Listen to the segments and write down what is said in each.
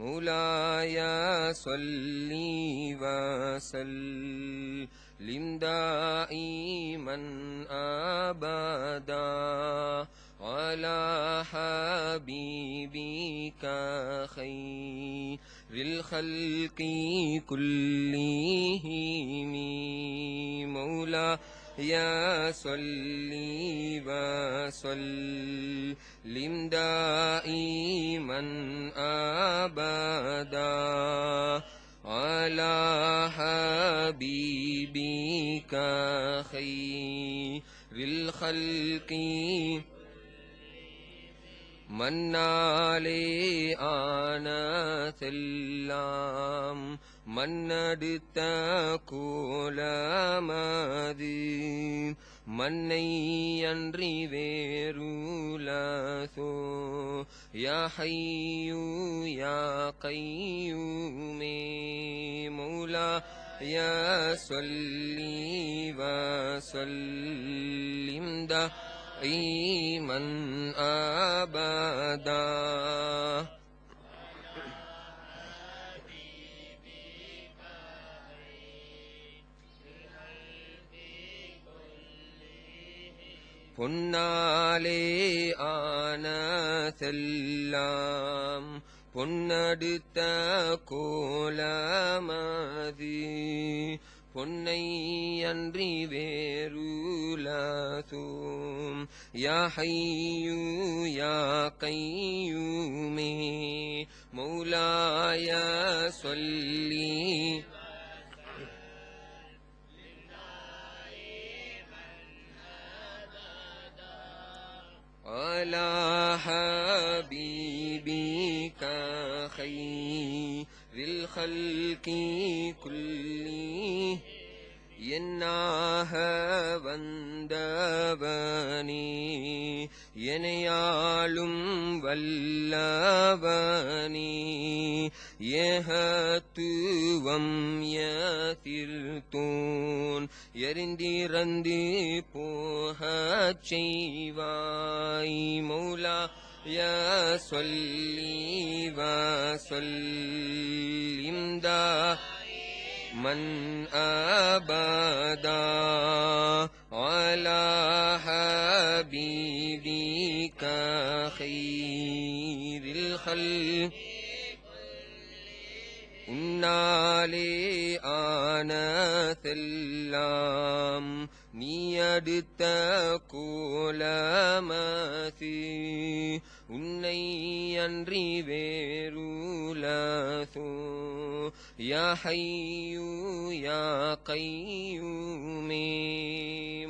مولاي صلي وسلم دائما أبدا على حبيبك خير الخلق كلهم مولاي يا صلي وسلم دائما أبدا على حبيبك خير الخلق من علي انا سلام மன்னடுத்தாக்குலாமாது மன்னை அன்றி வேருலாசோ யாஹையு யா கையுமே மௌலா யா சொல்லி வல்லிம் த ஈமன் ஆபதா பொன்னாலே ஆன செல்லாம் பொன்னடுத்த கோலமதி பொன்னை அன்றி வேருலசூம் யாஹையு யா கையுமே மௌலாய சொல்லி على حبيبك خير الخلق كله என்னாக بندباني எனையாளும் வல்லவனி ஏகத்துவம் யதிர்த்தோன் எரிந்திரந்தி போக செய்வாய் மௌலா ய சொல்லி சொல்லிந்தா மன் அபதா على حبيبك خير الخلق إنا لآنا سلام نيدت كل ما سي أني أنري بيرو يا حي يا قيوم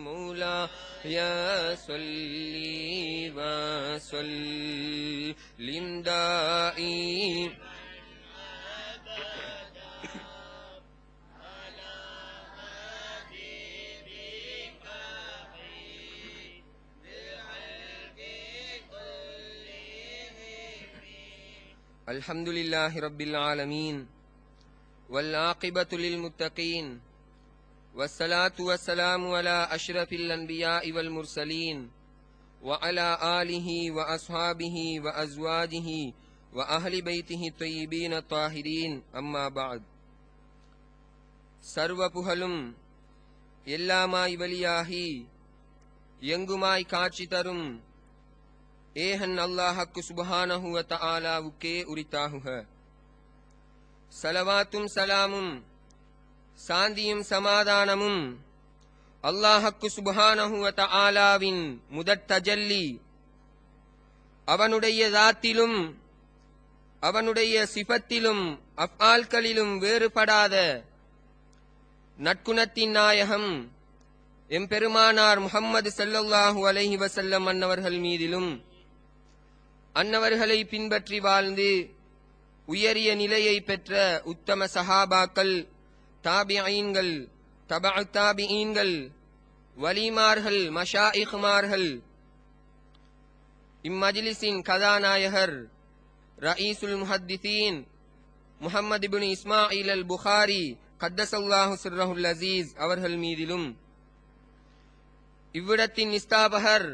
مولاي صلي وسلم دائم الحمد لله رب العالمين والعاقبة للمتقين والصلاة والسلام على أشرف الأنبياء والمرسلين وعلى آله وأصحابه وأزواجه وأهل بيته الطيبين الطاهرين أما بعد சர்வ புகழும் ينجو வழியாகி எங்குமாய் ترم إيهن الله سبحانه وتعالى وكي உரித்தாகுக சலவாத்தும் சலாமும் சாந்தியும் சமாதானமும் அல்லாஹக்கு சுபஹானஹுவத ஆலாவின் முதற் தஜல்லி அவனுடைய தாத்திலும் அவனுடைய சிபத்திலும் அஃபால்களிலும் வேறுபடாத நற்குணத்தின் நாயகம் எம்பெருமானார் முகம்மது சல்லல்லாஹு அலஹி வசல்லம் அன்னவர்கள் மீதிலும் அன்னவர்களை பின்பற்றி வாழ்ந்து உயரிய நிலையை பெற்ற உத்தம சஹாபாக்கள் தாபிஐன்கள் தபா தாபிஈன்கள் வலிமார்கள் மஷா இஹ்மார்கள் இம்மஜிலிஸின் கதாநாயகர் ரயீசுல் முஹத்திசீன் Muhammad ibn Ismail al Bukhari கத்தசல்லாஹு சிர்ரஹுல் அசீஸ் அவர்கள் மீதிலும் இவ்விடத்தின் நிஸ்தாபகர்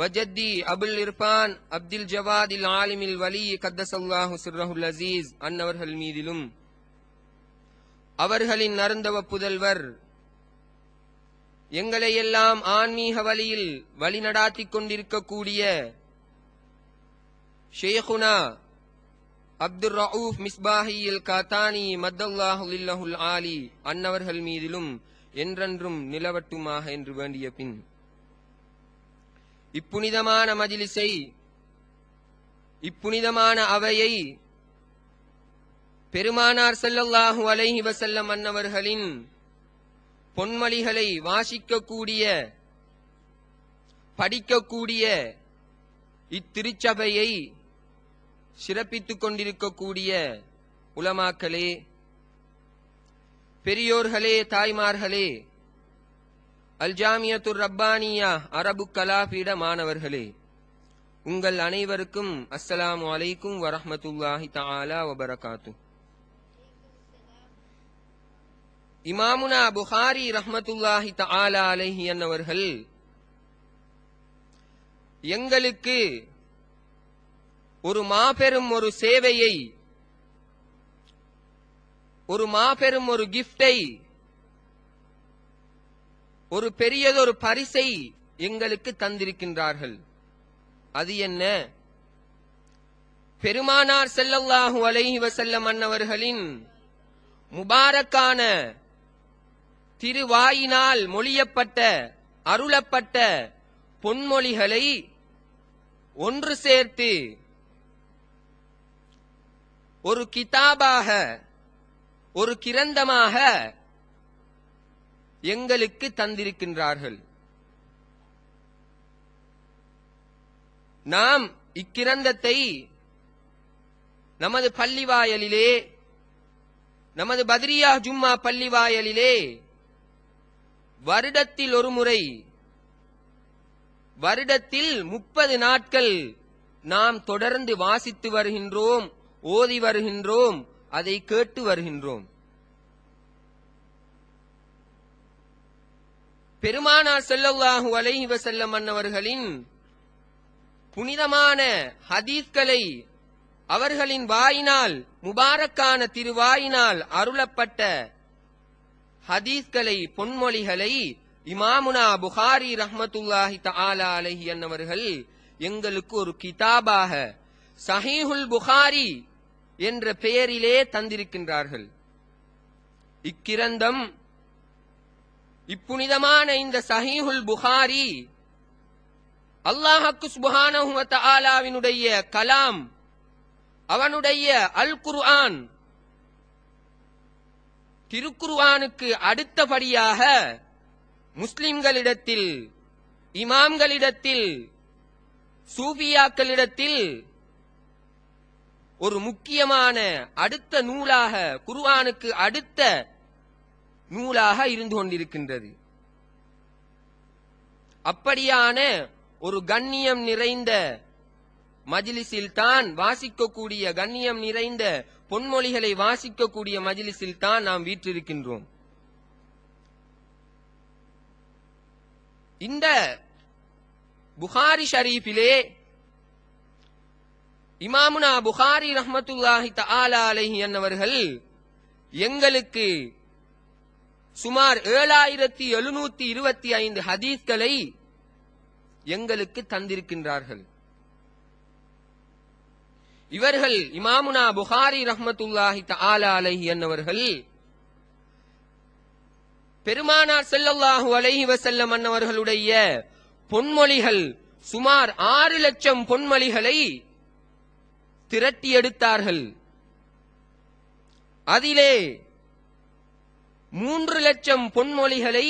وجدي அபுல் இர்பான் عبد الجواد العالم الولي قدس الله سره العزيز அன்னவர்கள் மீதிலும் அவர்களின் நரந்தவ புதல்வர் எங்களை எல்லாம் ஆன்மீக வழியில் நடாத்திக் கொண்டிருக்கக்கூடிய ஷேகுனா அப்துல் ரவுஃப் மிஸ்பாஹி அல் காத்தானி மத்தல்லாஹுல் ஆலி அன்னவர்கள் மீதிலும் என்றென்றும் நிலவட்டுமாக என்று வேண்டிய பின் இப்புனிதமான மஜிலிசை இப்புனிதமான அவையை பெருமானார் செல்லல்லாஹு அலைஹி செல்ல மன்னவர்களின் பொன்மொழிகளை வாசிக்கக்கூடிய படிக்கக்கூடிய இத்திருச்சபையை சிறப்பித்துக் கொண்டிருக்கக்கூடிய உலமாக்களே பெரியோர்களே தாய்மார்களே அல்ஜாமியத்துர் ரப்பானியா அரபு கலாபீட மாணவர்களே உங்கள் அனைவருக்கும் அஸ்ஸலாமு அலைக்கும் வரமத்துல்லாஹி தாலா வபரகாத்து இமாமுனா புகாரி ரஹமத்துல்லாஹி தாலா அலஹி என்னவர்கள் எங்களுக்கு ஒரு மாபெரும் ஒரு சேவையை ஒரு மாபெரும் ஒரு கிஃப்டை ஒரு பெரியதொரு பரிசை எங்களுக்கு தந்திருக்கின்றார்கள் அது என்ன பெருமானார் செல்லல்லாஹு அலைஹி வசல்ல மன்னவர்களின் முபாரக்கான திருவாயினால் மொழியப்பட்ட அருளப்பட்ட பொன்மொழிகளை ஒன்று சேர்த்து ஒரு கிதாபாக ஒரு கிரந்தமாக எங்களுக்கு தந்திருக்கின்றார்கள் நாம் இக்கிரந்தத்தை நமது பள்ளிவாயலிலே நமது பத்ரியா ஜும்மா பள்ளிவாயலிலே வருடத்தில் ஒரு முறை வருடத்தில் முப்பது நாட்கள் நாம் தொடர்ந்து வாசித்து வருகின்றோம் ஓதி வருகின்றோம் அதை கேட்டு வருகின்றோம் பெருமானார் செல்லல்லாஹு அலைஹி வசல்லம் அன்னவர்களின் புனிதமான ஹதீஸ்களை அவர்களின் வாயினால் முபாரக்கான திருவாயினால் அருளப்பட்ட ஹதீஸ்களை பொன்மொழிகளை இமாமுனா புகாரி ரஹமத்துல்லாஹி தாலா அலஹி அன்னவர்கள் எங்களுக்கு ஒரு கிதாபாக சஹீஹுல் புகாரி என்ற பெயரிலே தந்திருக்கின்றார்கள் இக்கிரந்தம் இப்புனிதமான இந்த சஹீஹுல் புகாரி அல்லாஹக்கு சுபஹானஹுவத் ஆலாவினுடைய கலாம் அவனுடைய அல் குர்ஆன் திருக்குருவானுக்கு அடுத்தபடியாக முஸ்லிம்களிடத்தில் இமாம்களிடத்தில் சூபியாக்களிடத்தில் ஒரு முக்கியமான அடுத்த நூலாக குர்ஆனுக்கு அடுத்த நூலாக இருந்து கொண்டிருக்கின்றது அப்படியான ஒரு கண்ணியம் நிறைந்த மஜிலிசில் தான் வாசிக்கக்கூடிய கண்ணியம் நிறைந்த பொன்மொழிகளை வாசிக்கக்கூடிய மஜிலிசில் தான் நாம் வீற்றிருக்கின்றோம் இந்த புகாரி ஷரீஃபிலே இமாமுனா புகாரி ரஹமத்துல்லாஹி தஆலா அலைஹி என்னவர்கள் எங்களுக்கு சுமார் ஏழாயிரத்தி எழுநூத்தி இருபத்தி ஐந்து ஹதீஸ்களை எங்களுக்கு தந்திருக்கின்றார்கள் இவர்கள் இமாமுனா புகாரி ரஹமத்துல்லாஹி என்னவர்கள் பெருமானார் செல்லல்லாஹு அலஹி வசல்லம் அன்னவர்களுடைய பொன்மொழிகள் சுமார் ஆறு லட்சம் பொன்மொழிகளை திரட்டி எடுத்தார்கள் அதிலே மூன்று லட்சம் பொன்மொழிகளை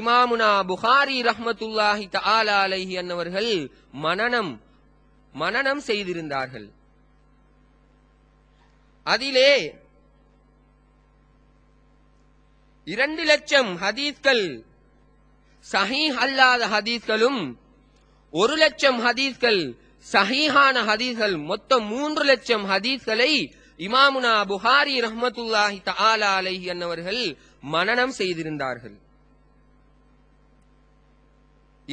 இமாமுனா புகாரி ரஹமத்துல்லாஹி தஆலா அலைஹி அன்னவர்கள் மனநம் மனநம் செய்திருந்தார்கள் அதிலே இரண்டு லட்சம் ஹதீஸ்கள் சஹி அல்லாத ஹதீஸ்களும் ஒரு லட்சம் ஹதீஸ்கள் சஹீஹான ஹதீஸ்கள் மொத்தம் மூன்று லட்சம் ஹதீஸ்களை இமாமுனா புகாரி ரஹமத்துல்லாஹி தாலா அலைஹி என்னவர்கள் மனனம் செய்திருந்தார்கள்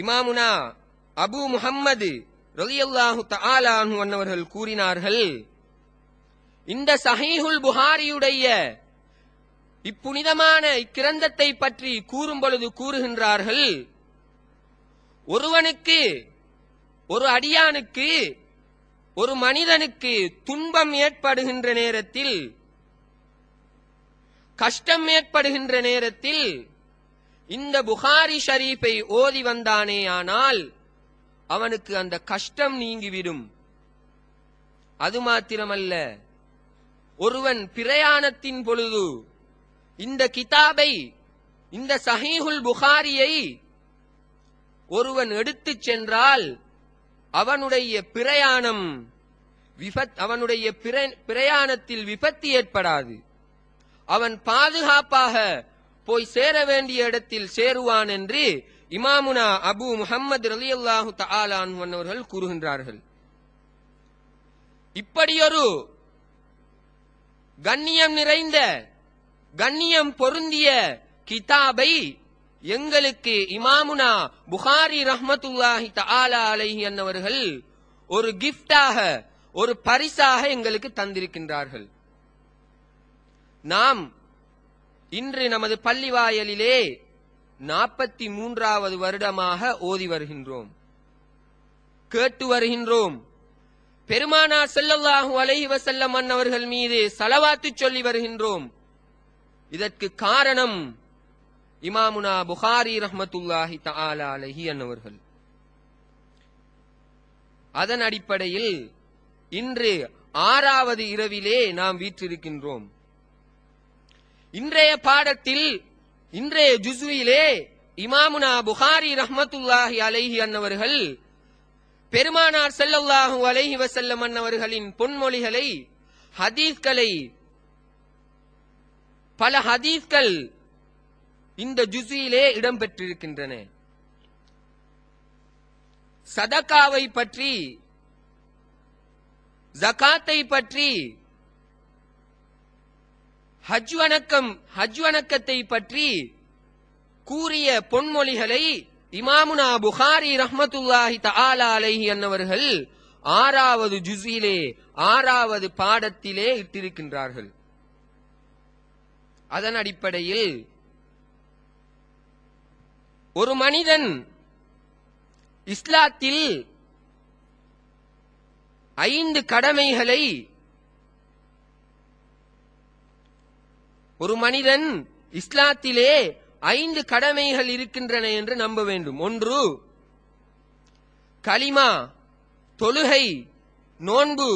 இமாமுனா அபு முஹம்மது ரலியல்லாஹு தஆலா அன்னவர்கள் கூறினார்கள் இந்த சஹீஹுல் புகாரியுடைய இப்புனிதமான இக்கிரந்தத்தை பற்றி கூறும் பொழுது கூறுகின்றார்கள் ஒருவனுக்கு ஒரு அடியானுக்கு ஒரு மனிதனுக்கு துன்பம் ஏற்படுகின்ற நேரத்தில் கஷ்டம் ஏற்படுகின்ற நேரத்தில் இந்த புகாரி ஷரீஃபை ஓதி வந்தானே ஆனால் அவனுக்கு அந்த கஷ்டம் நீங்கிவிடும் அது மாத்திரமல்ல ஒருவன் பிரயாணத்தின் பொழுது இந்த கிதாபை இந்த சஹீஹுல் புகாரியை ஒருவன் எடுத்துச் சென்றால் அவனுடைய பிரயாணம் விபத் அவனுடைய பிரயாணத்தில் விபத்து ஏற்படாது அவன் பாதுகாப்பாக போய் சேர வேண்டிய இடத்தில் சேருவான் என்று இமாமுனா அபு முகமது அலி அல்லாஹு தாலான்வர்கள் கூறுகின்றார்கள் இப்படியொரு கண்ணியம் நிறைந்த கண்ணியம் பொருந்திய கிதாபை எங்களுக்கு இமாமுனா புகாரி ரஹமத்துல்லாஹி தஆலா அலைஹி அன்னவர்கள் ஒரு கிஃப்டாக ஒரு பரிசாக எங்களுக்கு தந்திருக்கின்றார்கள் நாம் இன்று நமது பள்ளி வாயலிலே நாற்பத்தி மூன்றாவது வருடமாக ஓதி வருகின்றோம் கேட்டு வருகின்றோம் பெருமானா செல்லல்லாஹு அலைஹி வசல்லம் அன்னவர்கள் மீது சலவாத்து சொல்லி வருகின்றோம் இதற்கு காரணம் இமாமுனா புகாரி ரஹமத்துல்லாஹி தாலா அலஹி அதன் அடிப்படையில் இன்று ஆறாவது இரவிலே நாம் வீற்றிருக்கின்றோம் இன்றைய பாடத்தில் இன்றைய ஜுசுவிலே இமாமுனா புகாரி ரஹமத்துல்லாஹி அலைஹி அன்னவர்கள் பெருமானார் செல்லல்லாஹு அலைஹி வசல்லம் அன்னவர்களின் பொன்மொழிகளை ஹதீஸ்களை பல ஹதீஸ்கள் இந்த ஜுசியிலே பெற்றிருக்கின்றன சதக்காவை பற்றி ஜகாத்தை பற்றி ஹஜ் வணக்கம் ஹஜ் வணக்கத்தை பற்றி கூறிய பொன்மொழிகளை இமாமுனா புகாரி ரஹமத்துல்லாஹி தஆலா அலைஹி அன்னவர்கள் ஆறாவது ஜுசிலே ஆறாவது பாடத்திலே இட்டிருக்கின்றார்கள் அதன் அடிப்படையில் ஒரு மனிதன் இஸ்லாத்தில் ஐந்து கடமைகளை ஒரு மனிதன் இஸ்லாத்திலே ஐந்து கடமைகள் இருக்கின்றன என்று நம்ப வேண்டும் ஒன்று கலிமா தொழுகை நோன்பு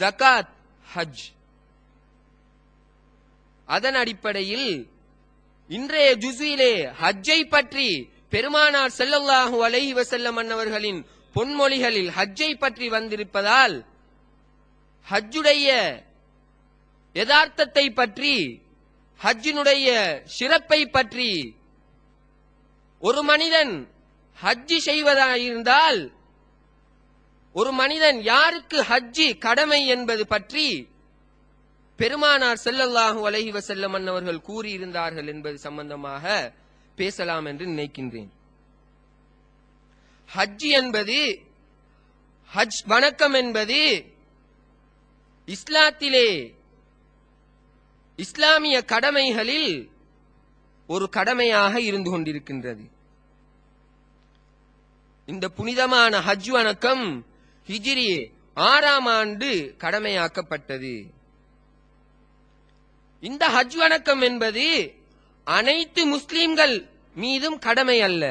ஜகாத் ஹஜ் அதன் அடிப்படையில் இன்றைய ஜுசுயிலே ஹஜ்ஜை பற்றி பெருமானார் செல்லல்லாஹு அலைஹி வசல்லம் அன்னவர்களின் பொன்மொழிகளில் ஹஜ்ஜை பற்றி வந்திருப்பதால் ஹஜ்ஜுடைய யதார்த்தத்தை பற்றி ஹஜ்ஜினுடைய சிறப்பை பற்றி ஒரு மனிதன் ஹஜ்ஜி செய்வதாயிருந்தால் ஒரு மனிதன் யாருக்கு ஹஜ்ஜி கடமை என்பது பற்றி பெருமானார் செல்லல்லாஹு அலஹி வசல்லம் அன்னவர்கள் கூறியிருந்தார்கள் என்பது சம்பந்தமாக பேசலாம் என்று நினைக்கின்றேன் ஹஜ் என்பது ஹஜ் வணக்கம் என்பது இஸ்லாத்திலே இஸ்லாமிய கடமைகளில் ஒரு கடமையாக இருந்து கொண்டிருக்கின்றது இந்த புனிதமான ஹஜ் வணக்கம் ஹிஜிரி ஆறாம் ஆண்டு கடமையாக்கப்பட்டது இந்த ஹஜ் வணக்கம் என்பது அனைத்து முஸ்லிம்கள் மீதும் கடமை அல்ல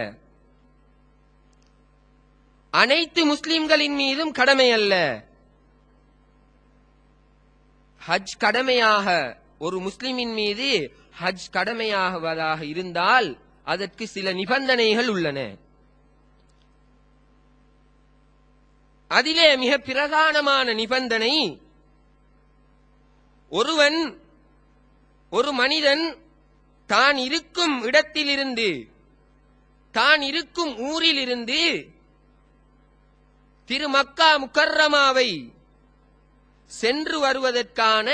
அனைத்து முஸ்லிம்களின் மீதும் கடமை அல்ல ஹஜ் கடமையாக ஒரு முஸ்லிமின் மீது ஹஜ் கடமையாகுவதாக இருந்தால் அதற்கு சில நிபந்தனைகள் உள்ளன அதிலே மிக பிரதானமான நிபந்தனை ஒருவன் ஒரு மனிதன் தான் இருக்கும் இடத்திலிருந்து தான் இருக்கும் ஊரிலிருந்து திருமக்கா முக்கர்ரமாவை சென்று வருவதற்கான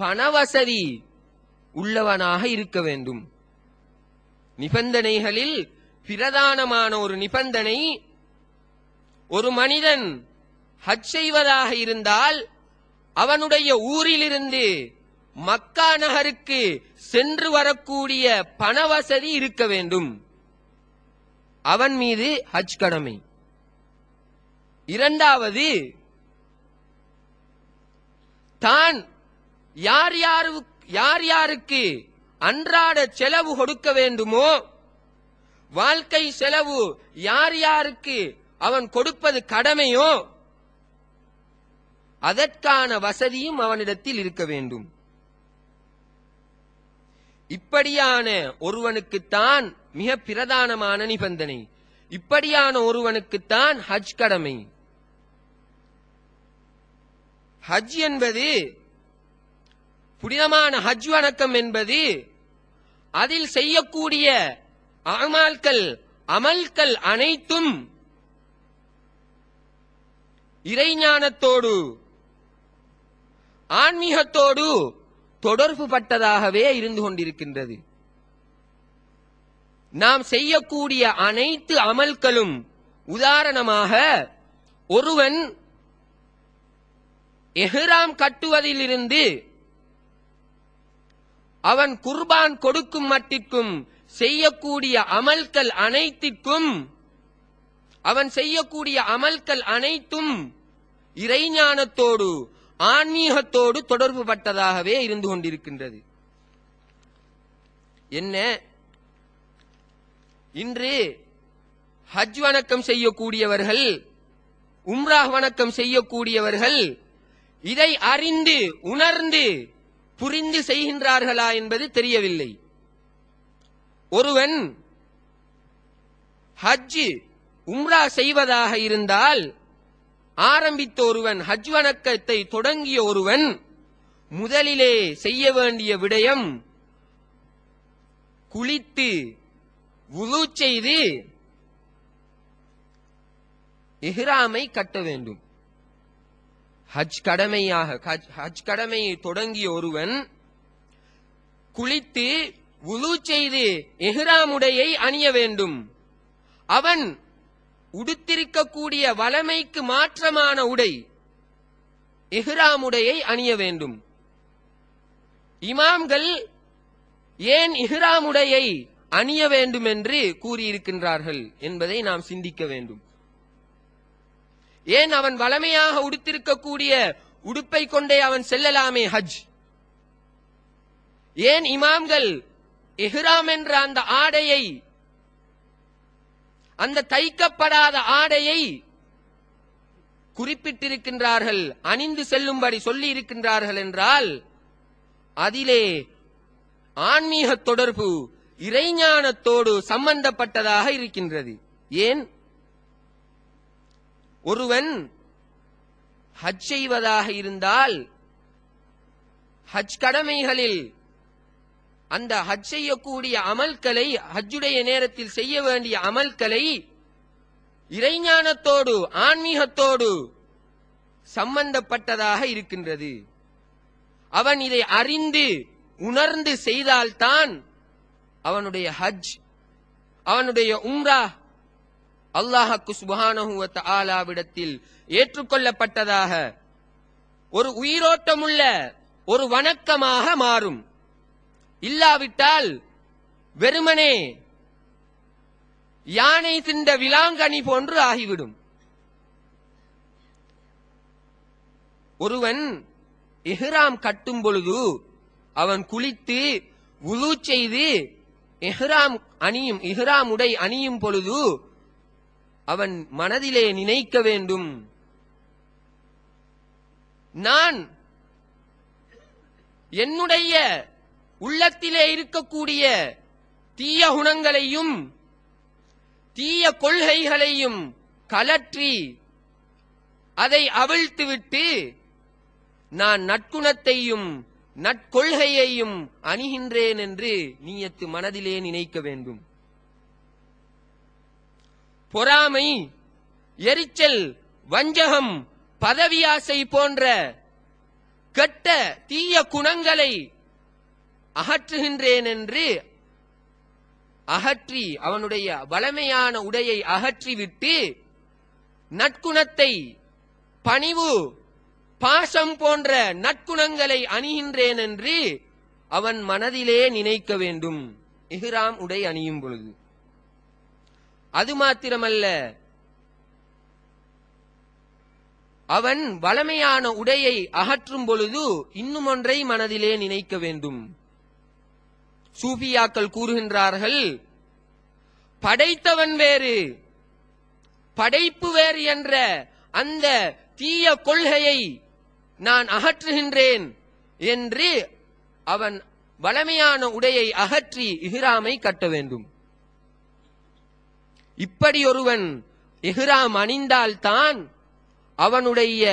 பணவசதி உள்ளவனாக இருக்க வேண்டும் நிபந்தனைகளில் பிரதானமான ஒரு நிபந்தனை ஒரு மனிதன் ஹஜ் செய்வதாக இருந்தால் அவனுடைய ஊரிலிருந்து மக்கா நகருக்கு சென்று வரக்கூடிய பண வசதி இருக்க வேண்டும் அவன் மீது ஹஜ் கடமை இரண்டாவது தான் யார் யாரு யார் யாருக்கு அன்றாட செலவு கொடுக்க வேண்டுமோ வாழ்க்கை செலவு யார் யாருக்கு அவன் கொடுப்பது கடமையோ அதற்கான வசதியும் அவனிடத்தில் இருக்க வேண்டும் இப்படியான ஒருவனுக்குத்தான் மிக பிரதானமான நிபந்தனை இப்படியான ஒருவனுக்குத்தான் ஹஜ் கடமை ஹஜ் என்பது புனிதமான ஹஜ் வணக்கம் என்பது அதில் செய்யக்கூடிய அமால்கள் அமல்கள் அனைத்தும் இறைஞானத்தோடு ஆன்மீகத்தோடு தொடர்பு பட்டதாகவே இருந்து கொண்டிருக்கின்றது நாம் செய்யக்கூடிய அனைத்து அமல்களும் உதாரணமாக ஒருவன் எஹ்ராம் கட்டுவதிலிருந்து அவன் குர்பான் கொடுக்கும் மட்டிற்கும் செய்யக்கூடிய அமல்கள் அனைத்திற்கும் அவன் செய்யக்கூடிய அமல்கள் அனைத்தும் இறைஞானத்தோடு ஆன்மீகத்தோடு தொடர்பு பட்டதாகவே இருந்து கொண்டிருக்கின்றது என்ன இன்று ஹஜ் வணக்கம் செய்யக்கூடியவர்கள் உம்ரா வணக்கம் செய்யக்கூடியவர்கள் இதை அறிந்து உணர்ந்து புரிந்து செய்கின்றார்களா என்பது தெரியவில்லை ஒருவன் ஹஜ் உம்ரா செய்வதாக இருந்தால் ஆரம்பித்த ஒருவன் ஹஜ் வணக்கத்தை தொடங்கிய ஒருவன் முதலிலே செய்ய வேண்டிய விடயம் குளித்து உழு செய்து எஹ்ராமை கட்ட வேண்டும் ஹஜ் கடமையாக ஹஜ் கடமையை தொடங்கிய ஒருவன் குளித்து உழு செய்து எஹ்ராமுடையை அணிய வேண்டும் அவன் உடுத்திருக்கக்கூடிய வளமைக்கு மாற்றமான உடை இஹ்ராம் உடையை அணிய வேண்டும் இமாம்கள் ஏன் இஹ்ராம் உடையை அணிய வேண்டும் என்று கூறியிருக்கின்றார்கள் என்பதை நாம் சிந்திக்க வேண்டும் ஏன் அவன் வளமையாக உடுத்திருக்கக்கூடிய உடுப்பை கொண்டே அவன் செல்லலாமே ஹஜ் ஏன் இமாம்கள் எஹ்ராம் என்ற அந்த ஆடையை அந்த தைக்கப்படாத ஆடையை குறிப்பிட்டிருக்கின்றார்கள் அணிந்து செல்லும்படி சொல்லி இருக்கின்றார்கள் என்றால் அதிலே ஆன்மீக தொடர்பு இறைஞானத்தோடு சம்பந்தப்பட்டதாக இருக்கின்றது ஏன் ஒருவன் ஹஜ் செய்வதாக இருந்தால் ஹஜ் கடமைகளில் அந்த ஹஜ் செய்யக்கூடிய அமல்களை ஹஜ்ஜுடைய நேரத்தில் செய்ய வேண்டிய அமல்களை இறைஞானத்தோடு ஆன்மீகத்தோடு சம்பந்தப்பட்டதாக இருக்கின்றது அவன் இதை அறிந்து உணர்ந்து செய்தால்தான் அவனுடைய ஹஜ் அவனுடைய உம்ரா அல்லாஹக்கு சுபானஹுவத் ஆலாவிடத்தில் ஏற்றுக்கொள்ளப்பட்டதாக ஒரு உயிரோட்டமுள்ள ஒரு வணக்கமாக மாறும் இல்லாவிட்டால் வெறுமனே யானை சிந்த விலாங்கனி போன்று ஆகிவிடும் ஒருவன் எஹ்ராம் கட்டும் பொழுது அவன் குளித்து உது செய்து எஹ்ராம் அணியும் இஹ்ராம் உடை அணியும் பொழுது அவன் மனதிலே நினைக்க வேண்டும் நான் என்னுடைய உள்ளத்திலே இருக்கக்கூடிய தீய குணங்களையும் தீய கொள்கைகளையும் கலற்றி அதை அவிழ்த்துவிட்டு நான் நற்குணத்தையும் நற்கொள்கையையும் அணுகின்றேன் என்று நீயத்து மனதிலே நினைக்க வேண்டும் பொறாமை எரிச்சல் வஞ்சகம் பதவியாசை போன்ற கெட்ட தீய குணங்களை அகற்றுகின்றேன் என்று அகற்றி அவனுடைய வளமையான உடையை அகற்றிவிட்டு நற்குணத்தை பணிவு பாசம் போன்ற நற்குணங்களை அணிகின்றேன் என்று அவன் மனதிலே நினைக்க வேண்டும் இஹ்ராம் உடை அணியும் பொழுது அது மாத்திரமல்ல அவன் வளமையான உடையை அகற்றும் பொழுது இன்னும் ஒன்றை மனதிலே நினைக்க வேண்டும் சூபியாக்கள் கூறுகின்றார்கள் படைத்தவன் வேறு படைப்பு வேறு என்ற அந்த தீய கொள்கையை நான் அகற்றுகின்றேன் என்று அவன் வளமையான உடையை அகற்றி இஹ்ராமை கட்ட வேண்டும் இப்படி ஒருவன் இஹ்ராம் அணிந்தால்தான் அவனுடைய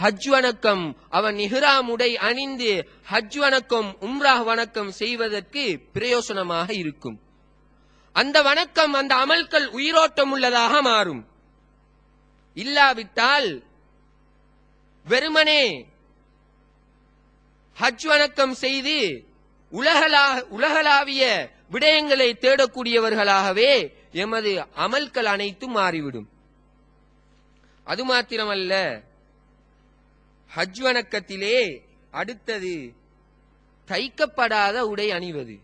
ஹஜ் வணக்கம் அவன் இஹ்ராம் உடை அணிந்து ஹஜ் வணக்கம் உம்ரா வணக்கம் செய்வதற்கு பிரயோசனமாக இருக்கும் அந்த வணக்கம் அந்த அமல்கள் உயிரோட்டம் உள்ளதாக மாறும் இல்லாவிட்டால் வெறுமனே ஹஜ் வணக்கம் செய்து உலகளா உலகளாவிய விடயங்களை தேடக்கூடியவர்களாகவே எமது அமல்கள் அனைத்தும் மாறிவிடும் அது மாத்திரமல்ல ஹஜ் வணக்கத்திலே அடுத்தது தைக்கப்படாத உடை அணிவது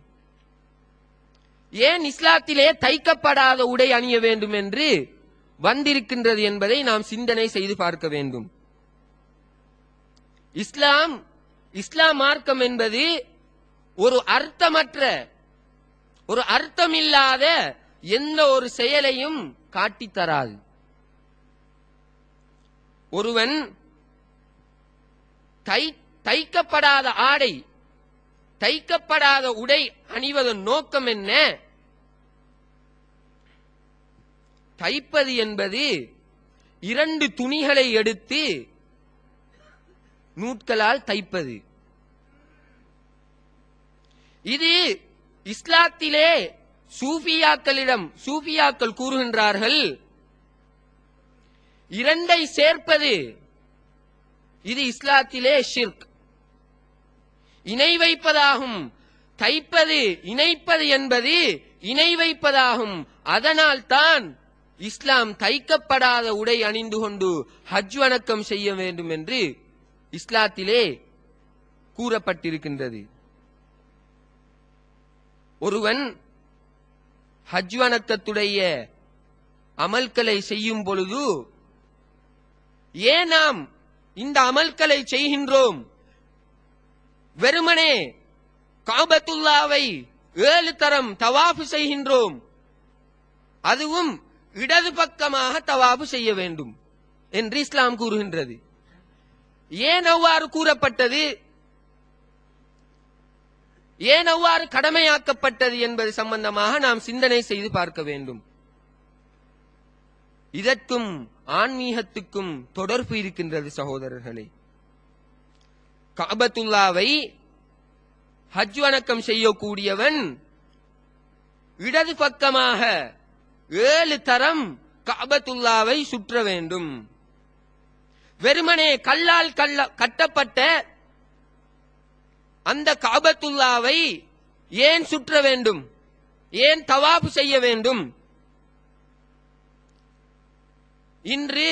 ஏன் இஸ்லாத்திலே தைக்கப்படாத உடை அணிய வேண்டும் என்று வந்திருக்கின்றது என்பதை நாம் சிந்தனை செய்து பார்க்க வேண்டும் இஸ்லாம் இஸ்லாம் மார்க்கம் என்பது ஒரு அர்த்தமற்ற ஒரு அர்த்தமில்லாத எந்த ஒரு செயலையும் காட்டித்தராது ஒருவன் தை தைக்கப்படாத ஆடை தைக்கப்படாத உடை அணிவதன் நோக்கம் என்ன தைப்பது என்பது இரண்டு துணிகளை எடுத்து நூட்களால் தைப்பது இது இஸ்லாத்திலே சூஃபியாக்களிடம் சூஃபியாக்கள் கூறுகின்றார்கள் இரண்டை சேர்ப்பது இது இஸ்லாத்திலே ஷிர்க் இணை வைப்பதாகும் தைப்பது இணைப்பது என்பது இணை வைப்பதாகும் அதனால் தான் இஸ்லாம் தைக்கப்படாத உடை அணிந்து கொண்டு ஹஜ் வணக்கம் செய்ய வேண்டும் என்று இஸ்லாத்திலே கூறப்பட்டிருக்கின்றது ஒருவன் ஹஜ் வணக்கத்துடைய அமல்களை செய்யும் பொழுது ஏன் நாம் இந்த அமல்களை செய்கின்றோம் வெறுமனே காபத்துல்லாவை ஏழு தரம் தவாபு செய்கின்றோம் அதுவும் இடது பக்கமாக தவாபு செய்ய வேண்டும் என்று இஸ்லாம் கூறுகின்றது ஏன் அவ்வாறு கூறப்பட்டது ஏன் அவ்வாறு கடமையாக்கப்பட்டது என்பது சம்பந்தமாக நாம் சிந்தனை செய்து பார்க்க வேண்டும் இதற்கும் ஆன்மீகத்துக்கும் தொடர்பு இருக்கின்றது சகோதரர்களே காபத்துல்லாவை ஹஜ் வணக்கம் செய்யக்கூடியவன் இடது பக்கமாக ஏழு தரம் காபத்துல்லாவை சுற்ற வேண்டும் வெறுமனே கல்லால் கல்ல கட்டப்பட்ட அந்த காபத்துல்லாவை ஏன் சுற்ற வேண்டும் ஏன் தவாப்பு செய்ய வேண்டும் இன்று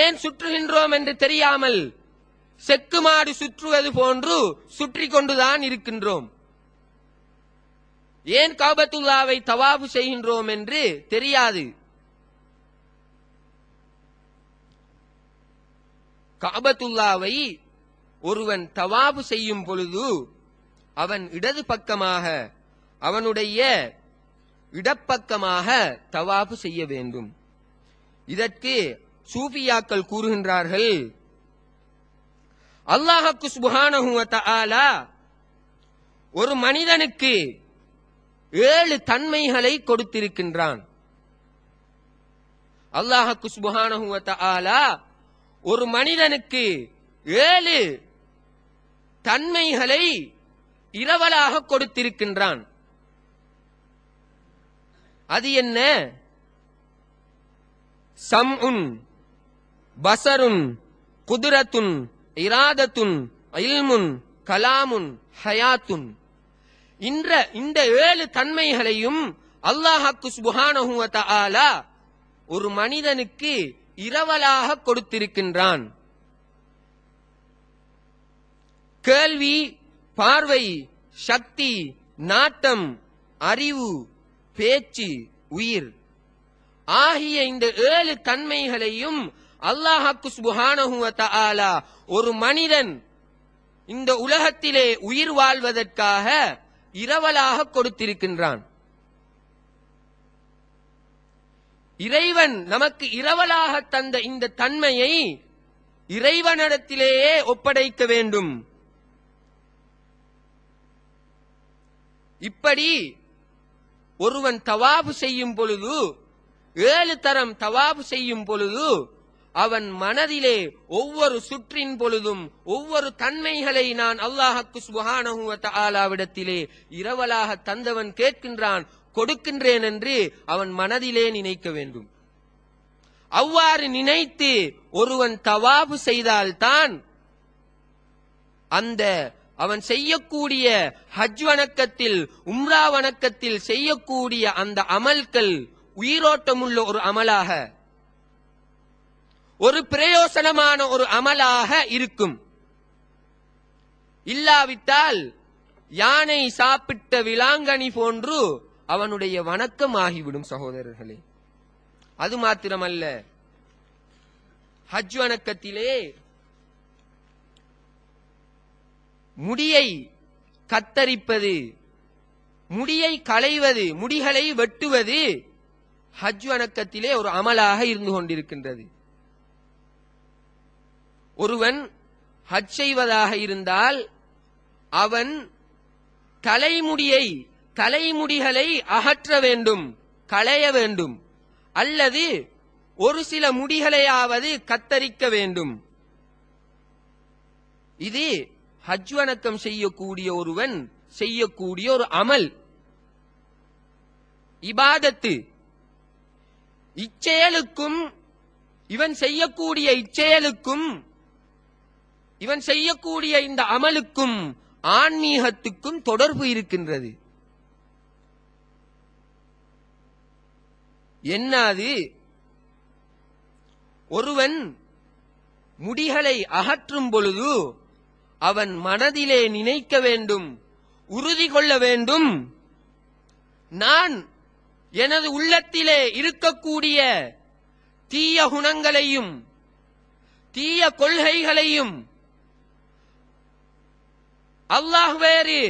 ஏன் சுற்றுகின்றோம் என்று தெரியாமல் செக்குமாடு சுற்றுவது போன்று சுற்றி கொண்டுதான் இருக்கின்றோம் ஏன் காபத்துல்லாவை தவாபு செய்கின்றோம் என்று தெரியாது காபத்துல்லாவை ஒருவன் தவாபு செய்யும் பொழுது அவன் இடது பக்கமாக அவனுடைய இடப்பக்கமாக தவாபு செய்ய வேண்டும் இதற்கு சூபியாக்கள் கூறுகின்றார்கள் அல்லாஹக்கு சுபானஹுவ ஒரு மனிதனுக்கு ஏழு தன்மைகளை கொடுத்திருக்கின்றான் அல்லாஹக்கு ஆலா ஒரு மனிதனுக்கு ஏழு தன்மைகளை இரவலாக கொடுத்திருக்கின்றான் அது என்ன சம்உன் பசருன் குதிரத்துன் இராதத்துன் இல்முன் கலாமுன் ஹயாத்துன் இன்ற இந்த ஏழு தன்மைகளையும் அல்லாஹாக்கு சுபுகானஹுவத ஆலா ஒரு மனிதனுக்கு இரவலாக கொடுத்திருக்கின்றான் கேள்வி பார்வை சக்தி நாட்டம் அறிவு பேச்சு உயிர் ஆகிய இந்த ஏழு தன்மைகளையும் அல்லாஹாக்கு சுபஹானஹுவ ஒரு மனிதன் இந்த உலகத்திலே உயிர் வாழ்வதற்காக இரவலாக கொடுத்திருக்கின்றான் இறைவன் நமக்கு இரவலாக தந்த இந்த தன்மையை இறைவனிடத்திலேயே ஒப்படைக்க வேண்டும் இப்படி ஒருவன் தவாபு செய்யும் பொழுது ஏழு தரம் தவாபு செய்யும் பொழுது அவன் மனதிலே ஒவ்வொரு சுற்றின் பொழுதும் ஒவ்வொரு தன்மைகளை நான் அல்லாஹக்கு சுகானகுவத்த ஆலாவிடத்திலே இரவலாக தந்தவன் கேட்கின்றான் கொடுக்கின்றேன் என்று அவன் மனதிலே நினைக்க வேண்டும் அவ்வாறு நினைத்து ஒருவன் தவாபு செய்தால்தான் அந்த அவன் செய்யக்கூடிய ஹஜ் வணக்கத்தில் உம்ரா வணக்கத்தில் செய்யக்கூடிய அந்த அமல்கள் உயிரோட்டமுள்ள ஒரு அமலாக ஒரு பிரயோசனமான ஒரு அமலாக இருக்கும் இல்லாவிட்டால் யானை சாப்பிட்ட விலாங்கனி போன்று அவனுடைய வணக்கம் ஆகிவிடும் சகோதரர்களே அது மாத்திரமல்ல ஹஜ் வணக்கத்திலே முடியை கத்தரிப்பது முடியை களைவது முடிகளை வெட்டுவது ஹஜ் வணக்கத்திலே ஒரு அமலாக இருந்து கொண்டிருக்கின்றது ஒருவன் ஹஜ் செய்வதாக இருந்தால் அவன் தலைமுடியை தலைமுடிகளை அகற்ற வேண்டும் களைய வேண்டும் அல்லது ஒரு சில முடிகளையாவது கத்தரிக்க வேண்டும் இது ஹஜ் வணக்கம் செய்யக்கூடிய ஒருவன் செய்யக்கூடிய ஒரு அமல் இபாதத்து இச்செயலுக்கும் இவன் செய்யக்கூடிய இச்செயலுக்கும் இவன் செய்யக்கூடிய இந்த அமலுக்கும் ஆன்மீகத்துக்கும் தொடர்பு இருக்கின்றது என்னாது ஒருவன் முடிகளை அகற்றும் பொழுது அவன் மனதிலே நினைக்க வேண்டும் உறுதி கொள்ள வேண்டும் நான் எனது உள்ளத்திலே இருக்கக்கூடிய தீய குணங்களையும் தீய கொள்கைகளையும் அல்லாஹ் வேறு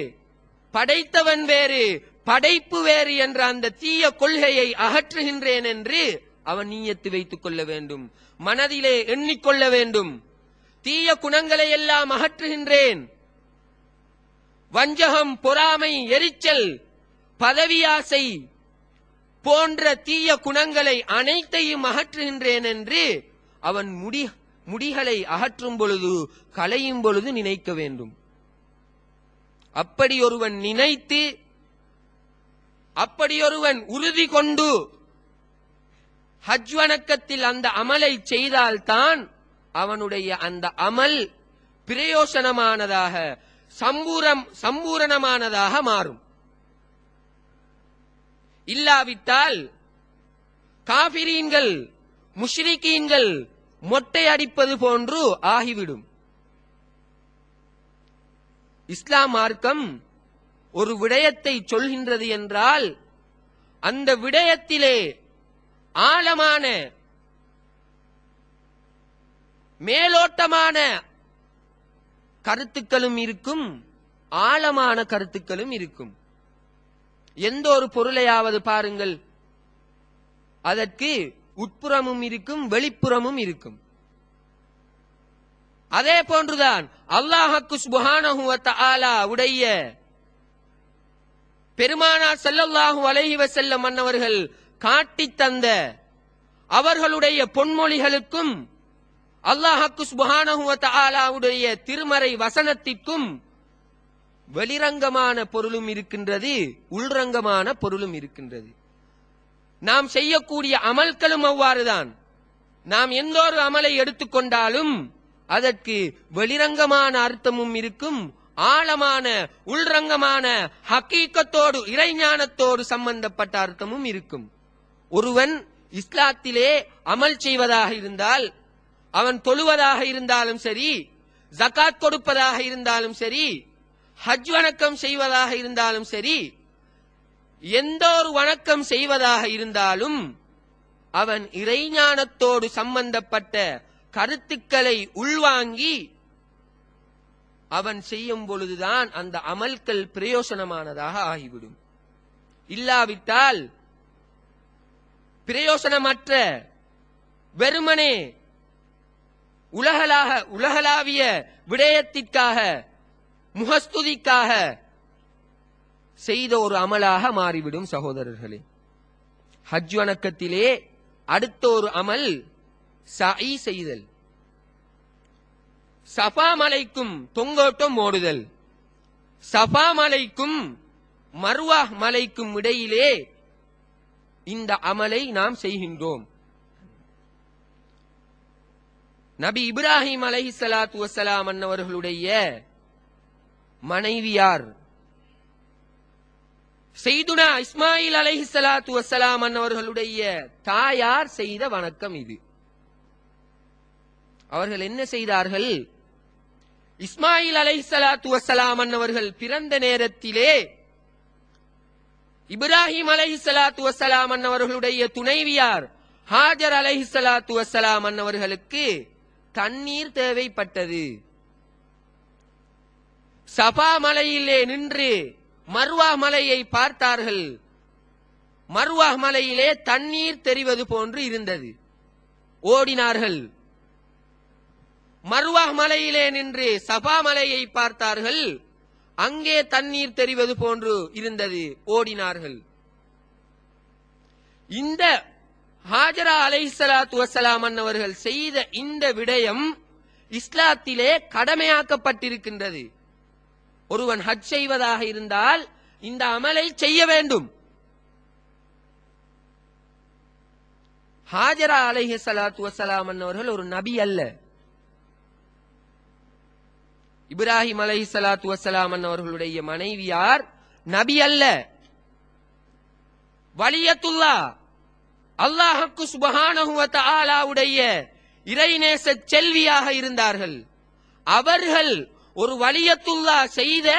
படைத்தவன் வேறு படைப்பு வேறு என்ற அந்த தீய கொள்கையை அகற்றுகின்றேன் என்று அவன் நீயத்து வைத்துக் கொள்ள வேண்டும் மனதிலே எண்ணிக்கொள்ள வேண்டும் தீய குணங்களை எல்லாம் அகற்றுகின்றேன் வஞ்சகம் பொறாமை எரிச்சல் பதவியாசை போன்ற தீய குணங்களை அனைத்தையும் அகற்றுகின்றேன் என்று அவன் முடி முடிகளை அகற்றும் பொழுது களையும் பொழுது நினைக்க வேண்டும் அப்படி ஒருவன் நினைத்து அப்படியொருவன் உறுதி கொண்டு ஹஜ் வணக்கத்தில் அந்த அமலை செய்தால்தான் அவனுடைய அந்த அமல் பிரயோசனமானதாக சம்பூரம் சம்பூரணமானதாக மாறும் இல்லாவிட்டால் காபிரீன்கள் முஷ்ரிகீன்கள் மொட்டை அடிப்பது போன்று ஆகிவிடும் இஸ்லாம் மார்க்கம் ஒரு விடயத்தை சொல்கின்றது என்றால் அந்த விடயத்திலே ஆழமான மேலோட்டமான கருத்துக்களும் இருக்கும் ஆழமான கருத்துக்களும் இருக்கும் எந்த ஒரு பொருளையாவது பாருங்கள் அதற்கு உட்புறமும் இருக்கும் வெளிப்புறமும் இருக்கும் அதே போன்றுதான் அல்லாஹக்கு உடைய பெருமானார் செல்லல்லாஹு அலஹி செல்ல மன்னவர்கள் காட்டி தந்த அவர்களுடைய பொன்மொழிகளுக்கும் அல்லாஹக்கு சுபஹானஹுவ திருமறை வசனத்திற்கும் வெளிரங்கமான பொருளும் இருக்கின்றது உள்ரங்கமான பொருளும் இருக்கின்றது நாம் செய்யக்கூடிய அமல்களும் அவ்வாறுதான் நாம் எந்த ஒரு அமலை எடுத்துக்கொண்டாலும் அதற்கு வெளிரங்கமான அர்த்தமும் இருக்கும் ஆழமான உள்ரங்கமான ஹக்கீக்கத்தோடு இறைஞானத்தோடு சம்பந்தப்பட்ட அர்த்தமும் இருக்கும் ஒருவன் இஸ்லாத்திலே அமல் செய்வதாக இருந்தால் அவன் தொழுவதாக இருந்தாலும் சரி ஜக்காத் கொடுப்பதாக இருந்தாலும் சரி ஹஜ் வணக்கம் செய்வதாக இருந்தாலும் சரி எந்த ஒரு வணக்கம் செய்வதாக இருந்தாலும் அவன் இறைஞானத்தோடு சம்பந்தப்பட்ட கருத்துக்களை உள்வாங்கி அவன் செய்யும் பொழுதுதான் அந்த அமல்கள் பிரயோசனமானதாக ஆகிவிடும் இல்லாவிட்டால் பிரயோசனமற்ற வெறுமனே உலகளாக உலகளாவிய விடயத்திற்காக முகஸ்துதிக்காக செய்த ஒரு அமலாக மாறிவிடும் சகோதரர்களே ஹஜ் வணக்கத்திலே அடுத்த ஒரு அமல் சாயி செய்தல் சபா மலைக்கும் தொங்கோட்டம் ஓடுதல் சபா மலைக்கும் மருவா மலைக்கும் இடையிலே இந்த அமலை நாம் செய்கின்றோம் நபி இப்ராஹிம் அலஹி சலாத்து வசலாம் அன்னவர்களுடைய மனைவியார் செய்துனா இஸ்மாயில் அலை சலாத்து வசலாம் அவர்களுடைய தாயார் செய்த வணக்கம் இது அவர்கள் என்ன செய்தார்கள் இஸ்மாயில் அலை சலாத்து வசலாம் அவர்கள் பிறந்த நேரத்திலே இப்ராஹிம் அலை சலாத்து வசலாம் அவர்களுடைய துணைவியார் ஹாஜர் அலை சலாத்து வசலாம் அவர்களுக்கு தண்ணீர் தேவைப்பட்டது சபா மலையிலே நின்று மர்வா மலையை பார்த்தார்கள் மருவா மலையிலே தண்ணீர் தெரிவது போன்று இருந்தது ஓடினார்கள் மருவா மலையிலே நின்று சபா மலையை பார்த்தார்கள் அங்கே தண்ணீர் தெரிவது போன்று இருந்தது ஓடினார்கள் இந்த ஹாஜரா அலை சலாத்து வசலாமன் அவர்கள் செய்த இந்த விடயம் இஸ்லாத்திலே கடமையாக்கப்பட்டிருக்கின்றது ஒருவன் ஹஜ் செய்வதாக இருந்தால் இந்த அமலை செய்ய வேண்டும் ஹாஜரா அலைஹி சலாத்து வசலாம் அவர்கள் ஒரு நபி அல்ல இப்ராஹிம் அலை சலாத்து வசலாம் அவர்களுடைய மனைவியார் நபி அல்ல வலியத்துல்லா அல்லாஹுக்கு சுபஹானஹுவத் ஆலாவுடைய இறைநேச செல்வியாக இருந்தார்கள் அவர்கள் ஒரு வலியத்துல்லா செய்த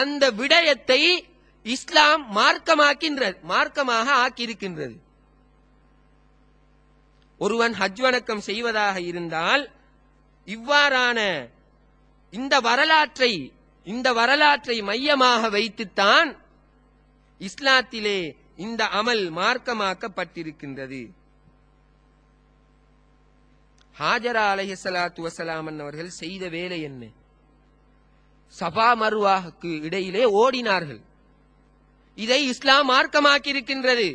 அந்த விடயத்தை இஸ்லாம் மார்க்கமாக்கின்றது மார்க்கமாக ஆக்கியிருக்கின்றது ஒருவன் ஹஜ் வணக்கம் செய்வதாக இருந்தால் இவ்வாறான இந்த வரலாற்றை இந்த வரலாற்றை மையமாக வைத்துத்தான் இஸ்லாத்திலே இந்த அமல் மார்க்கமாக்கப்பட்டிருக்கின்றது ஹாஜரா அலஹலாத்து வசலாமன் அவர்கள் செய்த வேலை என்ன சபா மருவாக்கு இடையிலே ஓடினார்கள் இதை இஸ்லாம் மார்க்கமாக்கியிருக்கின்றது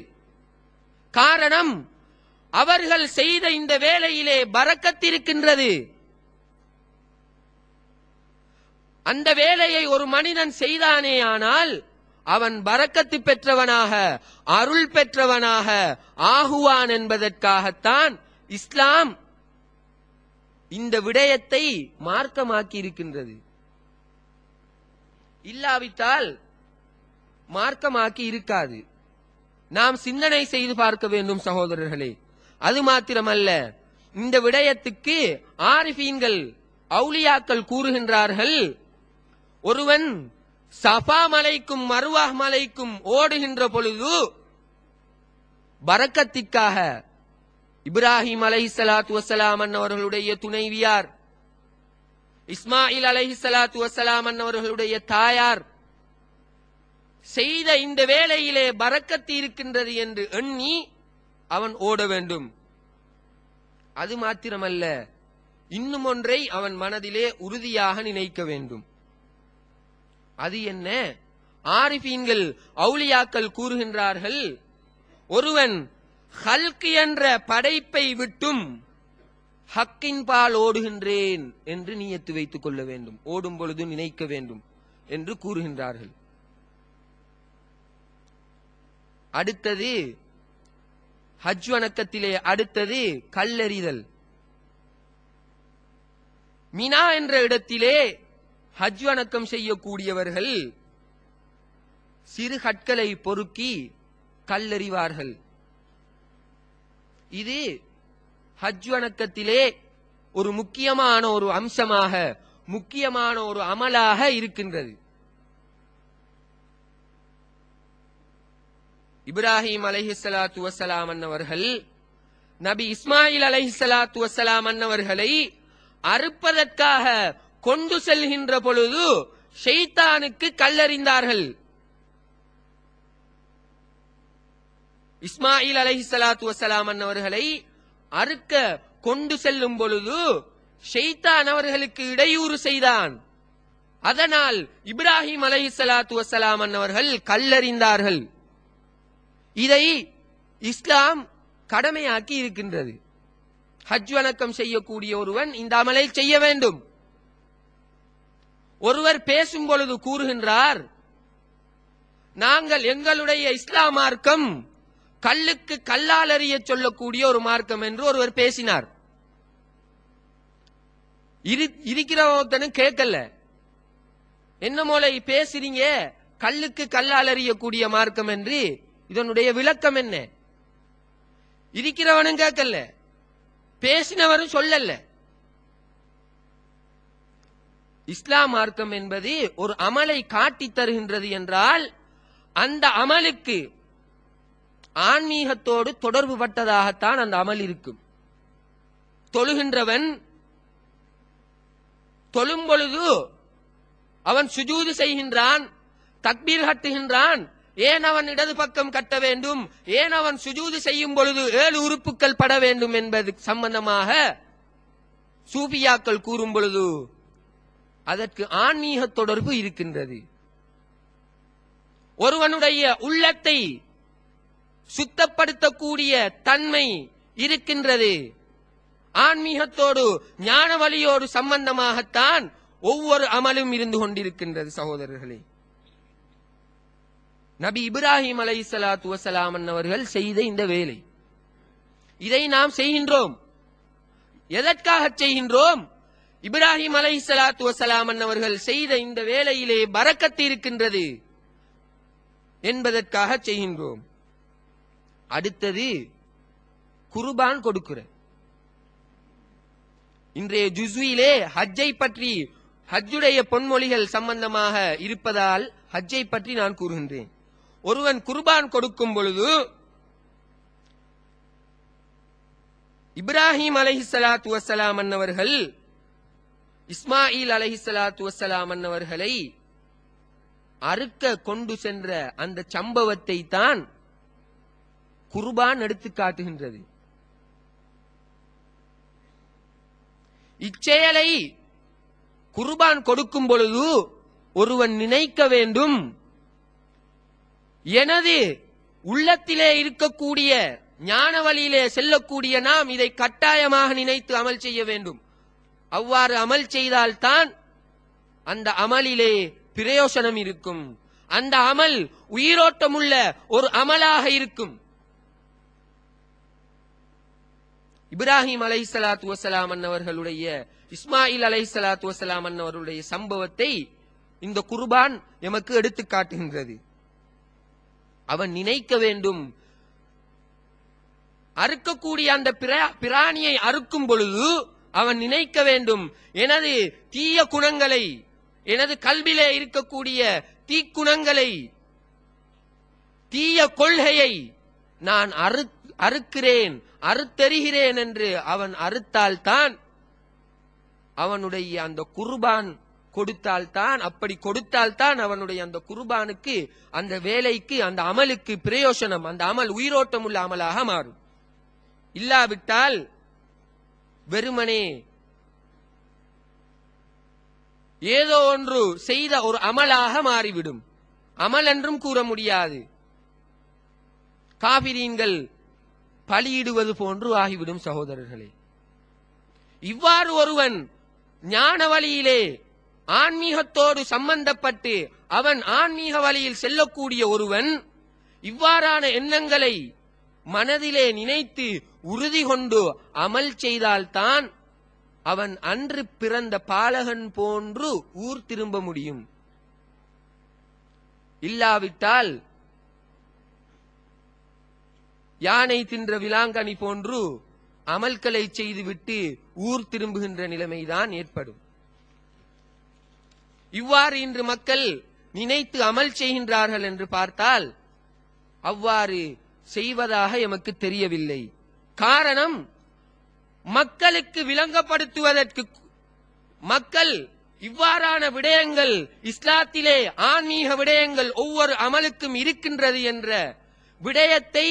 காரணம் அவர்கள் செய்த இந்த வேலையிலே பறக்கத்திருக்கின்றது அந்த வேலையை ஒரு மனிதன் செய்தானே ஆனால் அவன் பறக்கத்து பெற்றவனாக அருள் பெற்றவனாக ஆகுவான் என்பதற்காகத்தான் இஸ்லாம் இந்த விடயத்தை மார்க்கமாக்கி இருக்கின்றது இல்லாவிட்டால் மார்க்கமாக்கி இருக்காது நாம் சிந்தனை செய்து பார்க்க வேண்டும் சகோதரர்களே அது மாத்திரமல்ல இந்த விடயத்துக்கு ஆரிஃபீன்கள் அவுலியாக்கள் கூறுகின்றார்கள் ஒருவன் சபா மலைக்கும் மருவா மலைக்கும் ஓடுகின்ற பொழுது பறக்கத்திற்காக இப்ராஹிம் அலை சலாத்து வசலாம் அவர்களுடைய துணைவியார் இஸ்மாயில் அலஹி சலாத்து வசலாம் அவர்களுடைய தாயார் செய்த இந்த வேலையிலே பறக்கத்தி இருக்கின்றது என்று எண்ணி அவன் ஓட வேண்டும் அது மாத்திரமல்ல இன்னும் ஒன்றை அவன் மனதிலே உறுதியாக நினைக்க வேண்டும் அது என்ன ஆரிஃபீன்கள் அவுளியாக்கள் கூறுகின்றார்கள் ஒருவன் ஹல்கு என்ற படைப்பை விட்டும் ஹக்கின்பால் ஓடுகின்றேன் என்று நீயத்து வைத்துக் கொள்ள வேண்டும் ஓடும் பொழுது நினைக்க வேண்டும் என்று கூறுகின்றார்கள் அடுத்தது ஹஜ் வணக்கத்திலே அடுத்தது கல்லறிதல் மினா என்ற இடத்திலே ஹஜ் வணக்கம் செய்யக்கூடியவர்கள் சிறு கற்களை பொறுக்கி கல்லறிவார்கள் இது ஹஜ் வணக்கத்திலே ஒரு முக்கியமான ஒரு அம்சமாக முக்கியமான ஒரு அமலாக இருக்கின்றது இப்ராஹிம் அலஹிசலாத்து வசலாம் அன்னவர்கள் நபி இஸ்மாயில் அலஹிசலாத்து வசலாம் அன்னவர்களை அறுப்பதற்காக கொண்டு செல்கின்ற பொழுது ஷெய்தானுக்கு கல்லறிந்தார்கள் இஸ்மாயில் அலஹிசலாத்து வசலாம் அன்னவர்களை அறுக்க கொண்டு செல்லும் பொழுது ஷெய்தான் அவர்களுக்கு இடையூறு செய்தான் அதனால் இப்ராஹிம் அலை சலாத்து வசலாம் அவர்கள் கல்லறிந்தார்கள் இதை இஸ்லாம் கடமையாக்கி இருக்கின்றது ஹஜ் வணக்கம் செய்யக்கூடிய ஒருவன் இந்த அமலை செய்ய வேண்டும் ஒருவர் பேசும் பொழுது கூறுகின்றார் நாங்கள் எங்களுடைய இஸ்லாம் மார்க்கம் கல்லுக்கு கல்லால் அறிய சொல்லக்கூடிய ஒரு மார்க்கம் என்று ஒருவர் பேசினார் இருக்கிறவத்தனும் ஒருத்தனும் கேட்கல என்ன மோளை பேசுறீங்க கல்லுக்கு கல்லால் அறியக்கூடிய மார்க்கம் என்று இதனுடைய விளக்கம் என்ன இருக்கிறவனும் கேட்கல பேசினவரும் சொல்லல இஸ்லாம் மார்க்கம் என்பது ஒரு அமலை காட்டி தருகின்றது என்றால் அந்த அமலுக்கு ஆன்மீகத்தோடு தொடர்பு பட்டதாகத்தான் அந்த அமல் இருக்கும் தொழுகின்றவன் தொழும் பொழுது அவன் சுஜூது செய்கின்றான் தக்பீர் கட்டுகின்றான் ஏன் அவன் இடது பக்கம் கட்ட வேண்டும் ஏன் அவன் சுஜூது செய்யும் பொழுது ஏழு உறுப்புகள் பட வேண்டும் என்பது சம்பந்தமாக சூபியாக்கள் கூறும் பொழுது அதற்கு ஆன்மீக தொடர்பு இருக்கின்றது ஒருவனுடைய உள்ளத்தை சுத்தப்படுத்தக்கூடிய தன்மை இருக்கின்றது ஆன்மீகத்தோடு ஞான வழியோடு சம்பந்தமாகத்தான் ஒவ்வொரு அமலும் இருந்து கொண்டிருக்கின்றது சகோதரர்களே நபி இப்ராஹிம் அலை சலாத்து வசலாமன் அவர்கள் செய்த இந்த வேலை இதை நாம் செய்கின்றோம் எதற்காக செய்கின்றோம் இப்ராஹிம் அலை சலாத்து வசலாமன் அவர்கள் செய்த இந்த வேலையிலே பறக்கத்து இருக்கின்றது என்பதற்காக செய்கின்றோம் அடுத்தது குருபான் கொடுக்கிற இன்றைய ஜுஸ்விலே ஹஜ்ஜை பற்றி ஹஜ்ஜுடைய பொன்மொழிகள் சம்பந்தமாக இருப்பதால் ஹஜ்ஜை பற்றி நான் கூறுகின்றேன் ஒருவன் குருபான் கொடுக்கும் பொழுது இப்ராஹிம் அலஹி சலாத்து வசலாம் அன்னவர்கள் இஸ்மாயில் அலஹி சலாத்து வசலாம் அன்னவர்களை அறுக்க கொண்டு சென்ற அந்த சம்பவத்தை தான் குர்பான் எடுத்து காட்டுகின்றது இச்செயலை குர்பான் கொடுக்கும் பொழுது ஒருவன் நினைக்க வேண்டும் எனது உள்ளத்திலே இருக்கக்கூடிய ஞான வழியிலே செல்லக்கூடிய நாம் இதை கட்டாயமாக நினைத்து அமல் செய்ய வேண்டும் அவ்வாறு அமல் செய்தால்தான் அந்த அமலிலே பிரயோசனம் இருக்கும் அந்த அமல் உயிரோட்டமுள்ள ஒரு அமலாக இருக்கும் இப்ராஹிம் அலை சலாத்து வசலாம் அன்னவர்களுடைய இஸ்மாயில் அலை சலாத்து வசலாம் அன்னவர்களுடைய சம்பவத்தை இந்த குர்பான் எமக்கு எடுத்து காட்டுகின்றது அவன் நினைக்க வேண்டும் அறுக்கக்கூடிய அந்த பிராணியை அறுக்கும் பொழுது அவன் நினைக்க வேண்டும் எனது தீய குணங்களை எனது கல்விலே இருக்கக்கூடிய தீக்குணங்களை தீய கொள்கையை நான் அறு அறுக்கிறேன் அறுத்தெறிகிறேன் என்று அவன் அறுத்தால்தான் அவனுடைய அந்த குர்பான் கொடுத்தால்தான் அப்படி கொடுத்தால்தான் அவனுடைய அந்த குருபானுக்கு அந்த வேலைக்கு அந்த அமலுக்கு பிரயோசனம் அந்த அமல் உயிரோட்டம் உள்ள அமலாக மாறும் இல்லாவிட்டால் வெறுமனே ஏதோ ஒன்று செய்த ஒரு அமலாக மாறிவிடும் அமல் என்றும் கூற முடியாது காவிரீன்கள் பலியிடுவது போன்று ஆகிவிடும் சகோதரர்களே இவ்வாறு ஒருவன் ஞான வழியிலே ஆன்மீகத்தோடு சம்பந்தப்பட்டு அவன் ஆன்மீக வழியில் செல்லக்கூடிய ஒருவன் இவ்வாறான எண்ணங்களை மனதிலே நினைத்து உறுதி கொண்டு அமல் செய்தால்தான் அவன் அன்று பிறந்த பாலகன் போன்று ஊர் திரும்ப முடியும் இல்லாவிட்டால் யானை தின்ற விலாங்கனி போன்று அமல்களை செய்துவிட்டு ஊர் திரும்புகின்ற நிலைமைதான் ஏற்படும் இவ்வாறு இன்று மக்கள் நினைத்து அமல் செய்கின்றார்கள் என்று பார்த்தால் அவ்வாறு செய்வதாக எமக்கு தெரியவில்லை காரணம் மக்களுக்கு விளங்கப்படுத்துவதற்கு மக்கள் இவ்வாறான விடயங்கள் இஸ்லாத்திலே ஆன்மீக விடயங்கள் ஒவ்வொரு அமலுக்கும் இருக்கின்றது என்ற விடயத்தை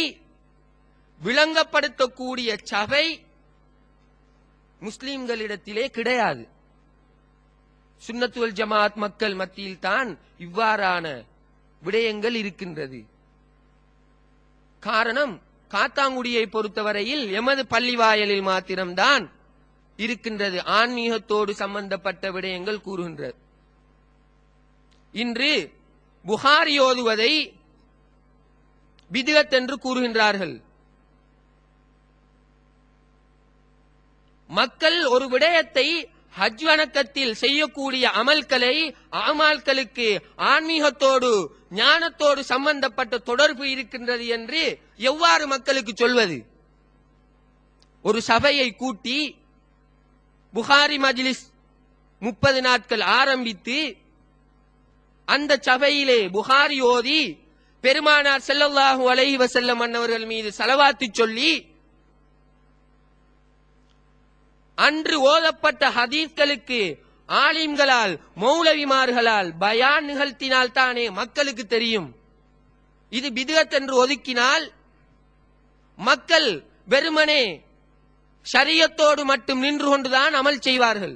விளங்கப்படுத்தக்கூடிய சபை முஸ்லிம்களிடத்திலே கிடையாது சுன்னத்துவல் ஜமாத் மக்கள் மத்தியில் தான் இவ்வாறான விடயங்கள் இருக்கின்றது காரணம் காத்தாங்குடியை பொறுத்தவரையில் எமது பள்ளிவாயலில் மாத்திரம்தான் இருக்கின்றது ஆன்மீகத்தோடு சம்பந்தப்பட்ட விடயங்கள் கூறுகின்றது இன்று புகாரி ஓதுவதை விதிகத் என்று கூறுகின்றார்கள் மக்கள் ஒரு விடயத்தை ஹஜ் வணக்கத்தில் செய்யக்கூடிய அமல்களை அமால்களுக்கு ஆன்மீகத்தோடு ஞானத்தோடு சம்பந்தப்பட்ட தொடர்பு இருக்கின்றது என்று எவ்வாறு மக்களுக்கு சொல்வது ஒரு சபையை கூட்டி புகாரி மஜ்லிஸ் முப்பது நாட்கள் ஆரம்பித்து அந்த சபையிலே புகாரி ஓதி பெருமானார் செல்லல்லாஹு அலைஹி வசல்லம் அன்னவர்கள் மீது செலவாத்து சொல்லி அன்று ஓதப்பட்ட ஹதீஸ்களுக்கு ஆலிம்களால் மௌலவிமார்களால் பயான் நிகழ்த்தினால் தானே மக்களுக்கு தெரியும் இது பிதுகத் என்று ஒதுக்கினால் மக்கள் வெறுமனே சரியத்தோடு மட்டும் நின்று கொண்டுதான் அமல் செய்வார்கள்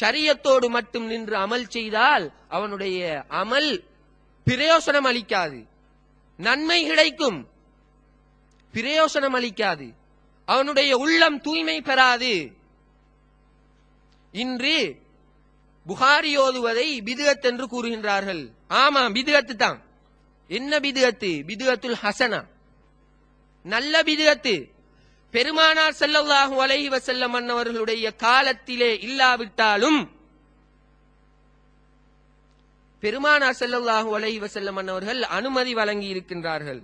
சரியத்தோடு மட்டும் நின்று அமல் செய்தால் அவனுடைய அமல் பிரயோசனம் அளிக்காது நன்மை கிடைக்கும் பிரயோசனம் அளிக்காது அவனுடைய உள்ளம் தூய்மை பெறாது இன்று புகாரி ஓதுவதை பிதுகத் என்று கூறுகின்றார்கள் ஆமா பிதுகத்து தான் என்ன பிதுகத்து பிதுகத்துல் ஹசனா நல்ல பிதுகத்து பெருமானார் செல்லவதாக அலைஹி செல்ல மன்னவர்களுடைய காலத்திலே இல்லாவிட்டாலும் பெருமானார் செல்லவதாக அலைஹி செல்ல மன்னவர்கள் அனுமதி வழங்கி இருக்கின்றார்கள்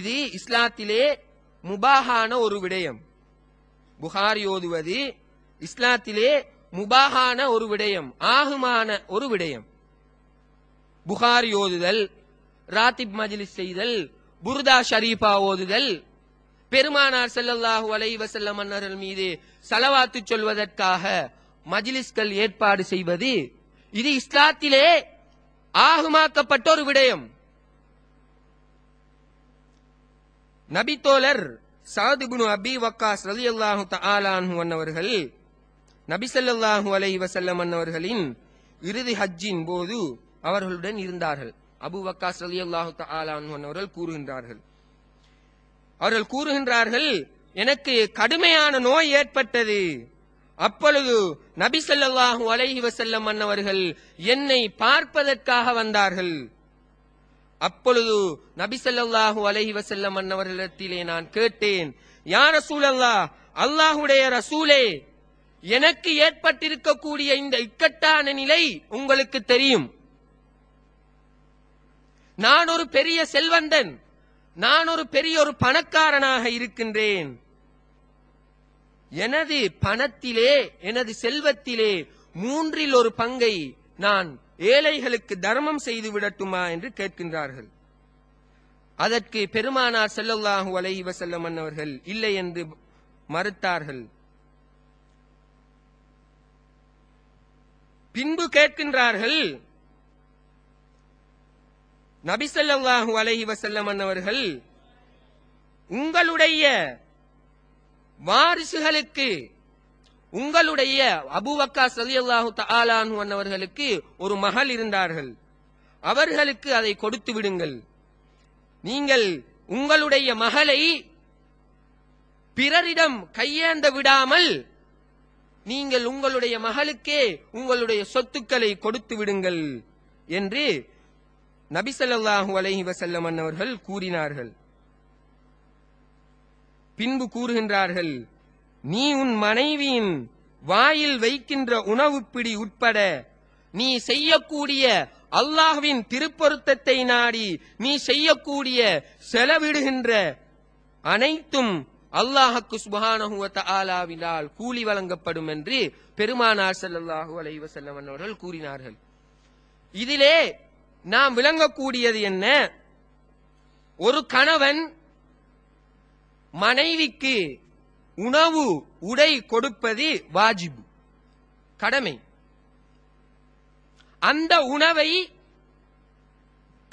இது இஸ்லாத்திலே முபாகான ஒரு விடயம் புகார் ஓதுவது இஸ்லாத்திலே முபாகான ஒரு விடயம் ஆகுமான ஒரு விடயம் புகார் ஓதுதல் ராத்திப் மஜ்லிஸ் செய்தல் புருதா ஷரீஃபா ஓதுதல் பெருமானார் செல்லல்லாஹு அலை வசல்ல மன்னர்கள் மீது செலவாத்து சொல்வதற்காக மஜ்லிஸ்கள் ஏற்பாடு செய்வது இது இஸ்லாத்திலே ஆகுமாக்கப்பட்ட ஒரு விடயம் நபித்தோழர் சாதுபுனு அபி வக்காஸ் ரலி அல்லாஹு தாலான் அவர்கள் நபிசல்லாஹு அலஹி வசல்லம் அன்னவர்களின் இறுதி ஹஜ்ஜின் போது அவர்களுடன் இருந்தார்கள் அபு வக்காஸ் அலி அல்லாஹு அவர்கள் கூறுகின்றார்கள் அவர்கள் கூறுகின்றார்கள் எனக்கு கடுமையான நோய் ஏற்பட்டது அப்பொழுது நபி சொல்லாஹு அலஹி வசல்லம் அன்னவர்கள் என்னை பார்ப்பதற்காக வந்தார்கள் அப்பொழுது நபிசல்லாஹு அலஹி வசல்லம் அன்னவர்களிடத்திலே நான் கேட்டேன் யார் ரசூல் அல்லா அல்லாஹுடைய ரசூலே எனக்கு ஏற்பட்டிருக்கக்கூடிய இந்த இக்கட்டான நிலை உங்களுக்கு தெரியும் நான் ஒரு பெரிய செல்வந்தன் நான் ஒரு பெரிய ஒரு பணக்காரனாக இருக்கின்றேன் எனது பணத்திலே எனது செல்வத்திலே மூன்றில் ஒரு பங்கை நான் ஏழைகளுக்கு தர்மம் செய்து விடட்டுமா என்று கேட்கின்றார்கள் அதற்கு பெருமானார் செல்லல்லாஹு அலஹி வசல்லம் மன்னவர்கள் இல்லை என்று மறுத்தார்கள் பின்பு கேட்கின்றார்கள் நபிசல்லாஹு அலஹி வசல்லம் அவர்கள் உங்களுடைய வாரிசுகளுக்கு உங்களுடைய அபுவக்கா சலி அல்லாஹு தாலான் அவர்களுக்கு ஒரு மகள் இருந்தார்கள் அவர்களுக்கு அதை கொடுத்து விடுங்கள் நீங்கள் உங்களுடைய மகளை பிறரிடம் கையேந்த விடாமல் நீங்கள் உங்களுடைய மகளுக்கே உங்களுடைய சொத்துக்களை கொடுத்து விடுங்கள் என்று நபிசல்லாஹு அலஹி வசல்லம் அவர்கள் கூறினார்கள் பின்பு கூறுகின்றார்கள் நீ உன் மனைவியின் வாயில் வைக்கின்ற உணவு பிடி உட்பட நீ செய்யக்கூடிய அல்லாஹ்வின் திருப்பொருத்தத்தை நாடி நீ செய்யக்கூடிய செலவிடுகின்ற அனைத்தும் அல்லாஹுக்கு சுபஹானஹுவத்த ஆலாவினால் கூலி வழங்கப்படும் என்று பெருமானார் செல்லல்லாஹு அலைவசல்லம் அவர்கள் கூறினார்கள் இதிலே நாம் விளங்கக்கூடியது என்ன ஒரு கணவன் மனைவிக்கு உணவு உடை கொடுப்பது வாஜிபு கடமை அந்த உணவை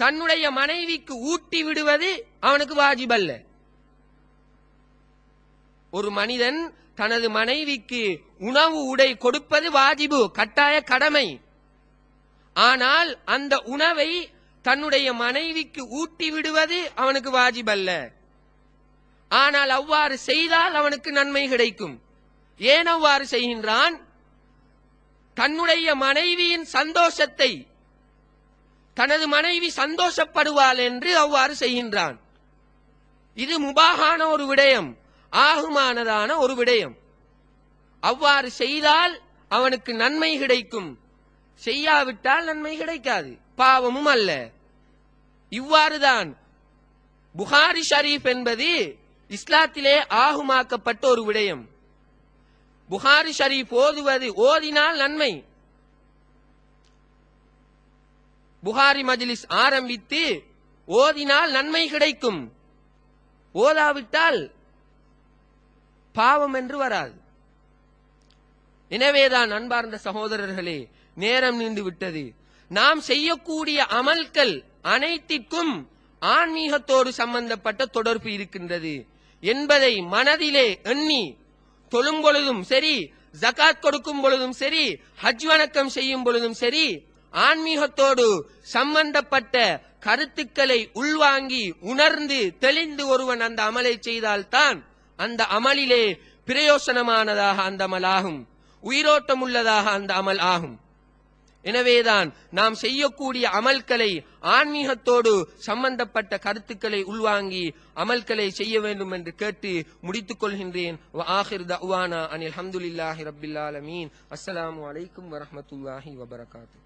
தன்னுடைய மனைவிக்கு ஊட்டி விடுவது அவனுக்கு வாஜிபல்ல ஒரு மனிதன் தனது மனைவிக்கு உணவு உடை கொடுப்பது வாஜிபு கட்டாய கடமை ஆனால் அந்த உணவை தன்னுடைய மனைவிக்கு ஊட்டி விடுவது அவனுக்கு வாஜிபல்ல ஆனால் அவ்வாறு செய்தால் அவனுக்கு நன்மை கிடைக்கும் ஏன் அவ்வாறு செய்கின்றான் தன்னுடைய மனைவியின் சந்தோஷத்தை தனது மனைவி சந்தோஷப்படுவாள் என்று அவ்வாறு செய்கின்றான் இது முபாகான ஒரு விடயம் ஆகுமானதான ஒரு விடயம் அவ்வாறு செய்தால் அவனுக்கு நன்மை கிடைக்கும் செய்யாவிட்டால் நன்மை கிடைக்காது பாவமும் அல்ல இவ்வாறுதான் புகாரி ஷரீப் என்பது இஸ்லாத்திலே ஆகுமாக்கப்பட்ட ஒரு விடயம் புகாரி ஷரீப் ஓதுவது ஓதினால் நன்மை புகாரி மஜ்லிஸ் ஆரம்பித்து ஓதினால் நன்மை கிடைக்கும் ஓதாவிட்டால் பாவம் என்று வராது எனவேதான் அன்பார்ந்த சகோதரர்களே நேரம் நீண்டு விட்டது நாம் செய்யக்கூடிய அமல்கள் அனைத்திற்கும் ஆன்மீகத்தோடு சம்பந்தப்பட்ட தொடர்பு இருக்கின்றது என்பதை மனதிலே எண்ணி தொழும் பொழுதும் சரி ஜகாத் கொடுக்கும் பொழுதும் சரி ஹஜ் வணக்கம் செய்யும் பொழுதும் சரி ஆன்மீகத்தோடு சம்பந்தப்பட்ட கருத்துக்களை உள்வாங்கி உணர்ந்து தெளிந்து ஒருவன் அந்த அமலை செய்தால்தான் அந்த அமலிலே பிரயோசனமானதாக அந்த அமல் ஆகும் உயிரோட்டம் உள்ளதாக அந்த அமல் ஆகும் எனவேதான் நாம் செய்யக்கூடிய அமல்களை ஆன்மீகத்தோடு சம்பந்தப்பட்ட கருத்துக்களை உள்வாங்கி அமல்களை செய்ய வேண்டும் என்று கேட்டு முடித்துக் கொள்கின்றேன் அனில் அஹமதுல்லாஹி ரபில்லாலமீன் அஸ்லாம் வலைக்கும் வரமத்துல்லாஹி வபரகாத்து